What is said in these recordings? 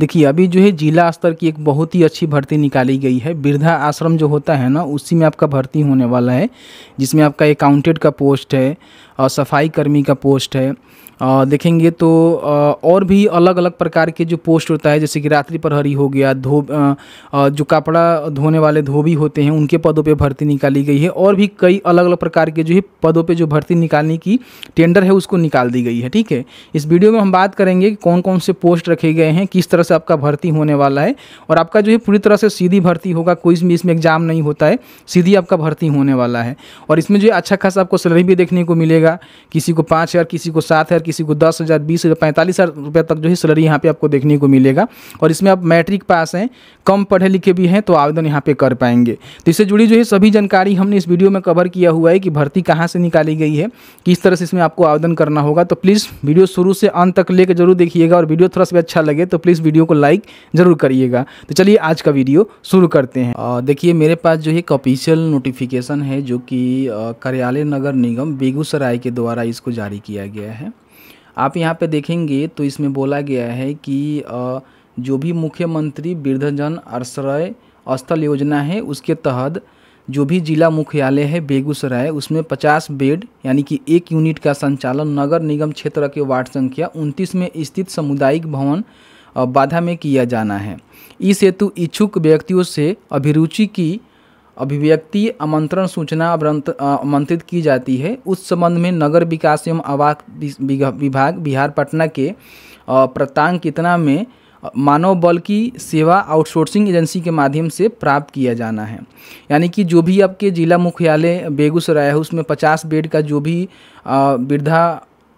देखिए अभी जो है जिला स्तर की एक बहुत ही अच्छी भर्ती निकाली गई है वृद्धा आश्रम जो होता है ना उसी में आपका भर्ती होने वाला है जिसमें आपका अकाउंटेंट का पोस्ट है और सफाई कर्मी का पोस्ट है देखेंगे तो और भी अलग अलग प्रकार के जो पोस्ट होता है जैसे कि रात्रि प्रहरी हो गया धो जो कपड़ा धोने वाले धोबी होते हैं उनके पदों पे भर्ती निकाली गई है और भी कई अलग अलग प्रकार के जो है पदों पे जो भर्ती निकालने की टेंडर है उसको निकाल दी गई है ठीक है इस वीडियो में हम बात करेंगे कि कौन कौन से पोस्ट रखे गए हैं किस तरह से आपका भर्ती होने वाला है और आपका जो है पूरी तरह से सीधी भर्ती होगा कोई भी इसमें एग्जाम नहीं होता है सीधी आपका भर्ती होने वाला है और इसमें जो है अच्छा खासा आपको सैलरी भी देखने को मिलेगा किसी को पाँच हज़ार किसी को सात हज़ार किसी को दस हज़ार बीस हज़ार पैंतालीस हज़ार रुपये तक जो है सैलरी यहाँ पे आपको देखने को मिलेगा और इसमें आप मैट्रिक पास हैं कम पढ़े लिखे भी हैं तो आवेदन यहाँ पे कर पाएंगे तो इससे जुड़ी जो है सभी जानकारी हमने इस वीडियो में कवर किया हुआ है कि भर्ती कहाँ से निकाली गई है किस तरह से इसमें आपको आवेदन करना होगा तो प्लीज़ वीडियो शुरू से अंत तक लेकर जरूर देखिएगा और वीडियो थोड़ा सा अच्छा लगे तो प्लीज़ वीडियो को लाइक ज़रूर करिएगा तो चलिए आज का वीडियो शुरू करते हैं देखिए मेरे पास जो है एक ऑफिशियल नोटिफिकेशन है जो कि कार्यालय नगर निगम बेगूसराय के द्वारा इसको जारी किया गया है आप यहाँ पे देखेंगे तो इसमें बोला गया है कि जो भी मुख्यमंत्री वृद्धजन आश्रय स्थल योजना है उसके तहत जो भी जिला मुख्यालय है बेगूसराय उसमें 50 बेड यानी कि एक यूनिट का संचालन नगर निगम क्षेत्र के वार्ड संख्या 29 में स्थित सामुदायिक भवन बाधा में किया जाना है इस हेतु इच्छुक व्यक्तियों से अभिरुचि की अभिव्यक्ति आमंत्रण सूचना आमंत्रित की जाती है उस संबंध में नगर विकास एवं आवास विभाग बिहार पटना के प्रतांग कितना में मानव बल की सेवा आउटसोर्सिंग एजेंसी के माध्यम से प्राप्त किया जाना है यानी कि जो भी आपके जिला मुख्यालय बेगूसराय है उसमें 50 बेड का जो भी वृद्धा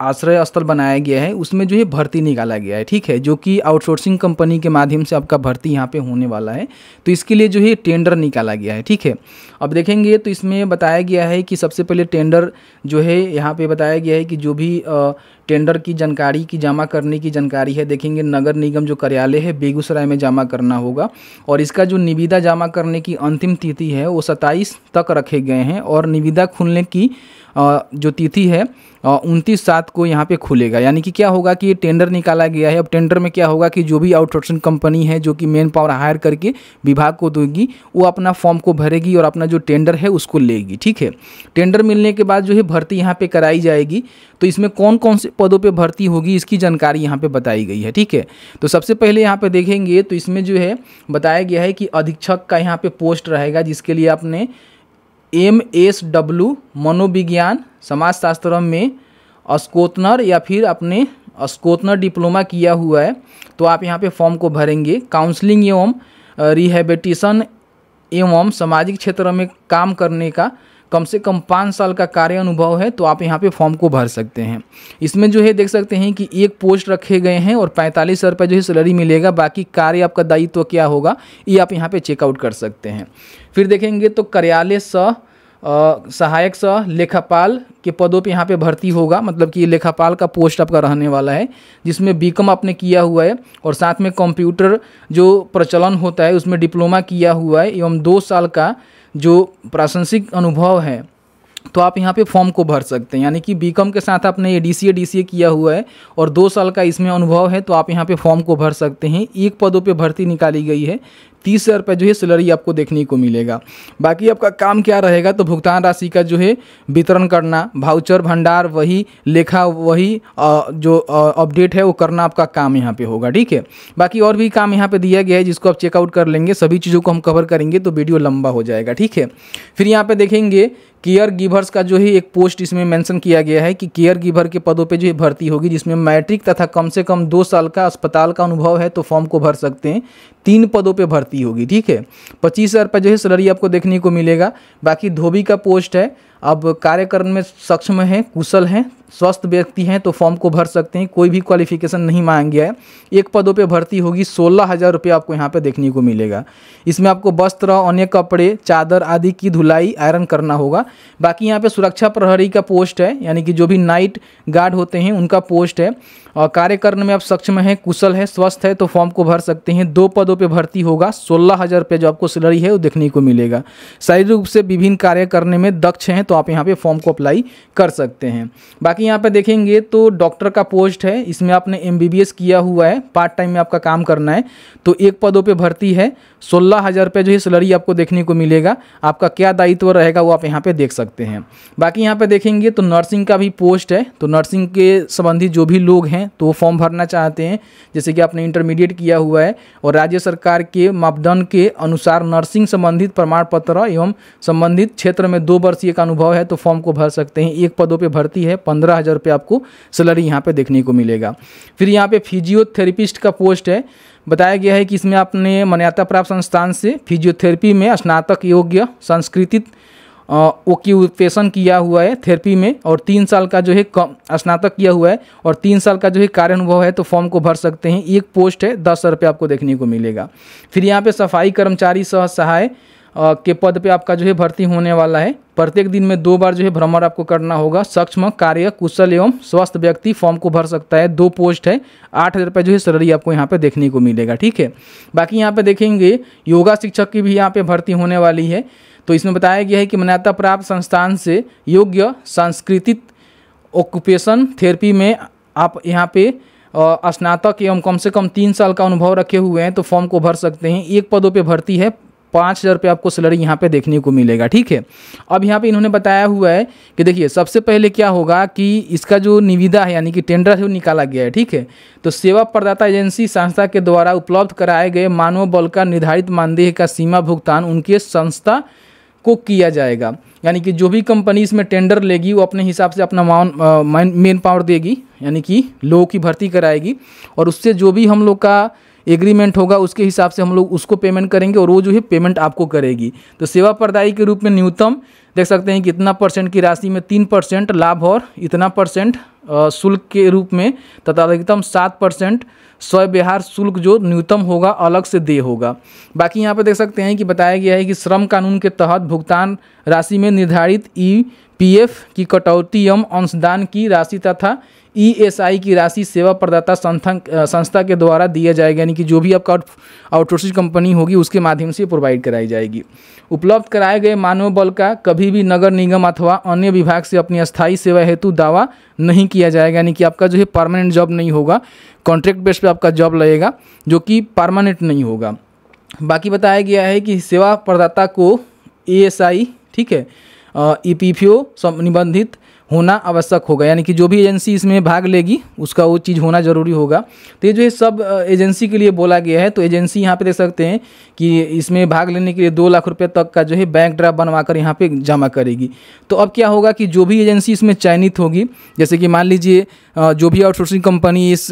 आश्रय स्थल बनाया गया है उसमें जो है भर्ती निकाला गया है ठीक है जो कि आउटसोर्सिंग कंपनी के माध्यम से आपका भर्ती यहाँ पे होने वाला है तो इसके लिए जो है टेंडर निकाला गया है ठीक है अब देखेंगे तो इसमें बताया गया है कि सबसे पहले टेंडर जो है यहाँ पे बताया गया है कि जो भी आ, टेंडर की जानकारी की जमा करने की जानकारी है देखेंगे नगर निगम जो कार्यालय है बेगूसराय में जमा करना होगा और इसका जो निविदा जमा करने की अंतिम तिथि है वो सत्ताईस तक रखे गए हैं और निविदा खुलने की जो तिथि है उनतीस सात को यहाँ पे खुलेगा यानी कि क्या होगा कि ये टेंडर निकाला गया है अब टेंडर में क्या होगा कि जो भी आउटसोर्सिंग कंपनी है जो कि मैन पावर हायर करके विभाग को देगी वो अपना फॉर्म को भरेगी और अपना जो टेंडर है उसको लेगी ठीक है टेंडर मिलने के बाद जो है भर्ती यहाँ पे कराई जाएगी तो इसमें कौन कौन से पदों पर भर्ती होगी इसकी जानकारी यहाँ पर बताई गई है ठीक है तो सबसे पहले यहाँ पर देखेंगे तो इसमें जो है बताया गया है कि अधीक्षक का यहाँ पर पोस्ट रहेगा जिसके लिए आपने एम एस डब्ल्यू मनोविज्ञान समाजशास्त्र में स्कोतनर या फिर अपने स्कोतनर डिप्लोमा किया हुआ है तो आप यहाँ पे फॉर्म को भरेंगे काउंसलिंग एवं रिहेबिटेशन एवं सामाजिक क्षेत्र में काम करने का कम से कम पाँच साल का कार्य अनुभव है तो आप यहाँ पे फॉर्म को भर सकते हैं इसमें जो है देख सकते हैं कि एक पोस्ट रखे गए हैं और पैंतालीस हज़ार रुपये जो है सैलरी मिलेगा बाकी कार्य आपका दायित्व तो क्या होगा ये आप यहाँ पर चेकआउट कर सकते हैं फिर देखेंगे तो कार्यालय स सहायक सह लेखापाल के पदों पे यहाँ पे भर्ती होगा मतलब कि लेखापाल का पोस्ट आपका रहने वाला है जिसमें बीकॉम आपने किया हुआ है और साथ में कंप्यूटर जो प्रचलन होता है उसमें डिप्लोमा किया हुआ है एवं दो साल का जो प्रासंगिक अनुभव है तो आप यहाँ पे फॉर्म को भर सकते हैं यानी कि बीकॉम के साथ आपने ये D C A D C ए किया हुआ है और दो साल का इसमें अनुभव है तो आप यहाँ पे फॉर्म को भर सकते हैं एक पदों पे भर्ती निकाली गई है तीस हज़ार रुपये जो है सैलरी आपको देखने को मिलेगा बाकी आपका काम क्या रहेगा तो भुगतान राशि का जो है वितरण करना भाउचर भंडार वही लेखा वही जो अपडेट है वो करना आपका काम यहाँ पे होगा ठीक है बाकी और भी काम यहाँ पे दिया गया है जिसको आप चेकआउट कर लेंगे सभी चीज़ों को हम कवर करेंगे तो वीडियो लंबा हो जाएगा ठीक है फिर यहाँ पर देखेंगे केयर गिवर्स का जो है एक पोस्ट इसमें मेंशन किया गया है कि केयर गिवर के पदों पे जो है भर्ती होगी जिसमें मैट्रिक तथा कम से कम दो साल का अस्पताल का अनुभव है तो फॉर्म को भर सकते हैं तीन पदों पे भर्ती होगी ठीक है पच्चीस हज़ार रुपये जो है सैलरी आपको देखने को मिलेगा बाकी धोबी का पोस्ट है अब कार्य करने में सक्षम हैं कुशल हैं स्वस्थ व्यक्ति हैं तो फॉर्म को भर सकते हैं कोई भी क्वालिफिकेशन नहीं मांगी है एक पदों पे भर्ती होगी सोलह हज़ार रुपये आपको यहाँ पे देखने को मिलेगा इसमें आपको वस्त्र अन्य कपड़े चादर आदि की धुलाई आयरन करना होगा बाकी यहाँ पे सुरक्षा प्रहरी का पोस्ट है यानी कि जो भी नाइट गार्ड होते हैं उनका पोस्ट है और कार्य करने में आप सक्षम हैं कुशल है स्वस्थ है तो फॉर्म को भर सकते हैं दो पदों पर भर्ती होगा सोलह हज़ार रुपये जो आपको सैलरी है वो देखने को मिलेगा शारीरिक रूप से विभिन्न कार्य करने में दक्ष हैं तो तो आप यहाँ पे फॉर्म को अप्लाई कर सकते हैं बाकी यहाँ पे देखेंगे तो डॉक्टर का पोस्ट है इसमें आपने एम किया हुआ है पार्ट टाइम में आपका काम करना है तो एक पदों पर भर्ती है सोलह हज़ार जो है सैलरी आपको देखने को मिलेगा आपका क्या दायित्व रहेगा वो आप यहाँ पर देख सकते हैं बाकी यहाँ पर देखेंगे तो नर्सिंग का भी पोस्ट है तो नर्सिंग के संबंधित जो भी लोग हैं तो फॉर्म भरना चाहते हैं जैसे कि आपने इंटरमीडिएट किया हुआ है और राज्य सरकार के मापदंड के अनुसार नर्सिंग संबंधित प्रमाण पत्र एवं संबंधित क्षेत्र में दो वर्षीय का अनुभव है तो फॉर्म को भर सकते हैं एक पदों पे भर्ती है पंद्रह हज़ार रुपये आपको सैलरी यहाँ पे देखने को मिलेगा फिर यहाँ पे फिजियोथेरेपिस्ट का पोस्ट है बताया गया है कि इसमें आपने मान्यता प्राप्त संस्थान से फिजियोथेरेपी में स्नातक योग्य संस्कृतित ओक्यूपेशन किया हुआ है थेरेपी में और तीन साल का जो है स्नातक किया हुआ है और तीन साल का जो है कार्य अनुभव है तो फॉर्म को भर सकते हैं एक पोस्ट है दस हज़ार रुपये आपको देखने को मिलेगा फिर यहाँ पे सफाई कर्मचारी सह सहाय के पद पे आपका जो है भर्ती होने वाला है प्रत्येक दिन में दो बार जो है भ्रमण आपको करना होगा सक्षम कार्य कुशल एवं स्वस्थ व्यक्ति फॉर्म को भर सकता है दो पोस्ट है आठ हज़ार रुपये जो है सैलरी आपको यहाँ पे देखने को मिलेगा ठीक है बाकी यहाँ पे देखेंगे योगा शिक्षक की भी यहाँ पे भर्ती होने वाली है तो इसमें बताया गया है कि मान्यता प्राप्त संस्थान से योग्य सांस्कृतिक ऑक्यूपेशन थेरेपी में आप यहाँ पे स्नातक एवं कम से कम तीन साल का अनुभव रखे हुए हैं तो फॉर्म को भर सकते हैं एक पदों पे भर्ती है पाँच हज़ार रुपये आपको सैलरी यहाँ पे देखने को मिलेगा ठीक है अब यहाँ पे इन्होंने बताया हुआ है कि देखिए सबसे पहले क्या होगा कि इसका जो निविदा है यानी कि टेंडर है वो निकाला गया है ठीक है तो सेवा प्रदाता एजेंसी संस्था के द्वारा उपलब्ध कराए गए मानव बल का निर्धारित मानदेह का सीमा भुगतान उनके संस्था को किया जाएगा यानी कि जो भी कंपनी इसमें टेंडर लेगी वो अपने हिसाब से अपना मान मेन पावर देगी यानी कि लोगों की भर्ती कराएगी और उससे जो भी हम लोग का एग्रीमेंट होगा उसके हिसाब से हम लोग उसको पेमेंट करेंगे और वो जो है पेमेंट आपको करेगी तो सेवा प्रदायी के रूप में न्यूनतम देख सकते हैं कि इतना परसेंट की राशि में तीन परसेंट लाभ और इतना परसेंट शुल्क के रूप में तथा अधिकतम सात परसेंट स्वयं बिहार शुल्क जो न्यूनतम होगा अलग से दे होगा बाकी यहाँ पर देख सकते हैं कि बताया गया है कि श्रम कानून के तहत भुगतान राशि में निर्धारित ई e पीएफ की कटौती एवं अंशदान की राशि तथा ईएसआई की राशि सेवा प्रदाता संस्था संस्था के द्वारा दिया जाएगा यानी कि जो भी आपका आउटसोर्सिंग कंपनी होगी उसके माध्यम से प्रोवाइड कराई जाएगी उपलब्ध कराए गए मानव बल का कभी भी नगर निगम अथवा अन्य विभाग से अपनी अस्थायी सेवा हेतु दावा नहीं किया जाएगा यानी कि आपका जो है परमानेंट जॉब नहीं होगा कॉन्ट्रैक्ट बेस पर आपका जॉब लगेगा जो कि परमानेंट नहीं होगा बाकी बताया गया है कि सेवा प्रदाता को ए ठीक है ई पी निबंधित होना आवश्यक होगा यानी कि जो भी एजेंसी इसमें भाग लेगी उसका वो चीज़ होना ज़रूरी होगा तो ये जो है सब एजेंसी के लिए बोला गया है तो एजेंसी यहाँ पे देख सकते हैं कि इसमें भाग लेने के लिए दो लाख रुपये तक का जो है बैंक ड्राफ्ट बनवा कर यहाँ पर जमा करेगी तो अब क्या होगा कि जो भी एजेंसी इसमें चयनित होगी जैसे कि मान लीजिए जो भी आउटसोर्सिंग कंपनी इस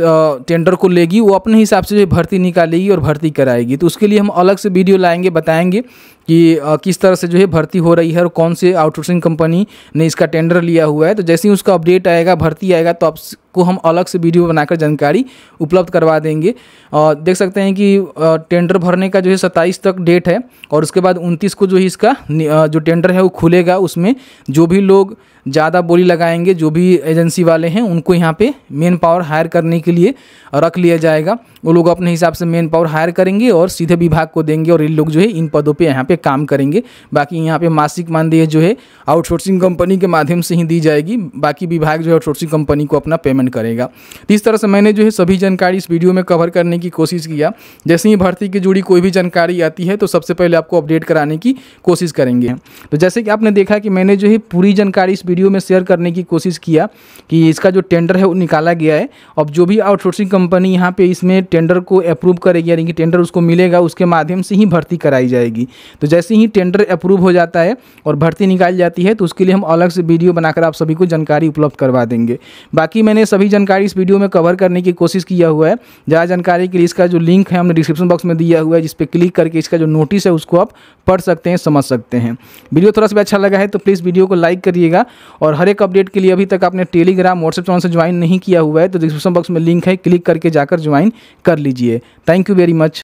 टेंडर को लेगी वो अपने हिसाब से जो भर्ती निकालेगी और भर्ती कराएगी तो उसके लिए हम अलग से वीडियो लाएंगे बताएंगे कि किस तरह से जो है भर्ती हो रही है और कौन से आउटसोर्सिंग कंपनी ने इसका टेंडर लिया हुआ हुआ है तो जैसे ही उसका अपडेट आएगा भर्ती आएगा तो आपको हम अलग से वीडियो बनाकर जानकारी उपलब्ध करवा देंगे और देख सकते हैं कि टेंडर भरने का जो है सत्ताईस तक डेट है और उसके बाद उनतीस को जो है इसका जो टेंडर है वो खुलेगा उसमें जो भी लोग ज़्यादा बोली लगाएंगे जो भी एजेंसी वाले हैं उनको यहाँ पे मेन पावर हायर करने के लिए रख लिया जाएगा वो लोग अपने हिसाब से मेन पावर हायर करेंगे और सीधे विभाग को देंगे और इन लोग जो है इन पदों पर यहाँ पर काम करेंगे बाकी यहाँ पे मासिक मानदेय जो है आउटसोर्सिंग कंपनी के माध्यम से ही दी जाएगी बाकी विभाग जो है आउटसोर्सिंग कंपनी को अपना पेमेंट करेगा तो इस तरह से मैंने जो है सभी जानकारी इस वीडियो में कवर करने की कोशिश किया जैसे ही भर्ती की जुड़ी कोई भी जानकारी आती है तो सबसे पहले आपको अपडेट कराने की कोशिश करेंगे तो जैसे कि आपने देखा कि मैंने जो है पूरी जानकारी इस वीडियो में शेयर करने की कोशिश किया कि इसका जो टेंडर है वो निकाला गया है अब जो भी आउटसोर्सिंग कंपनी यहाँ पे इसमें टेंडर को अप्रूव करेगी यानी कि टेंडर उसको मिलेगा उसके माध्यम से ही भर्ती कराई जाएगी तो जैसे ही टेंडर अप्रूव हो जाता है और भर्ती निकाली जाती है तो उसके लिए हम अलग से वीडियो बनाकर आप सभी को जानकारी उपलब्ध करवा देंगे बाकी मैंने सभी जानकारी इस वीडियो में कवर करने की कोशिश किया हुआ है ज़्यादा जानकारी के लिए इसका जो लिंक है हमने डिस्क्रिप्शन बॉक्स में दिया हुआ है जिस पर क्लिक करके इसका जो नोटिस है उसको आप पढ़ सकते हैं समझ सकते हैं वीडियो थोड़ा सा अच्छा लगा है तो प्लीज़ वीडियो को लाइक करिएगा और हर एक अपडेट के लिए अभी तक आपने टेलीग्राम व्हाट्सएप चैनल से ज्वाइन नहीं किया हुआ है तो डिस्क्रिप्शन बॉक्स में लिंक है क्लिक करके जाकर ज्वाइन कर लीजिए थैंक यू वेरी मच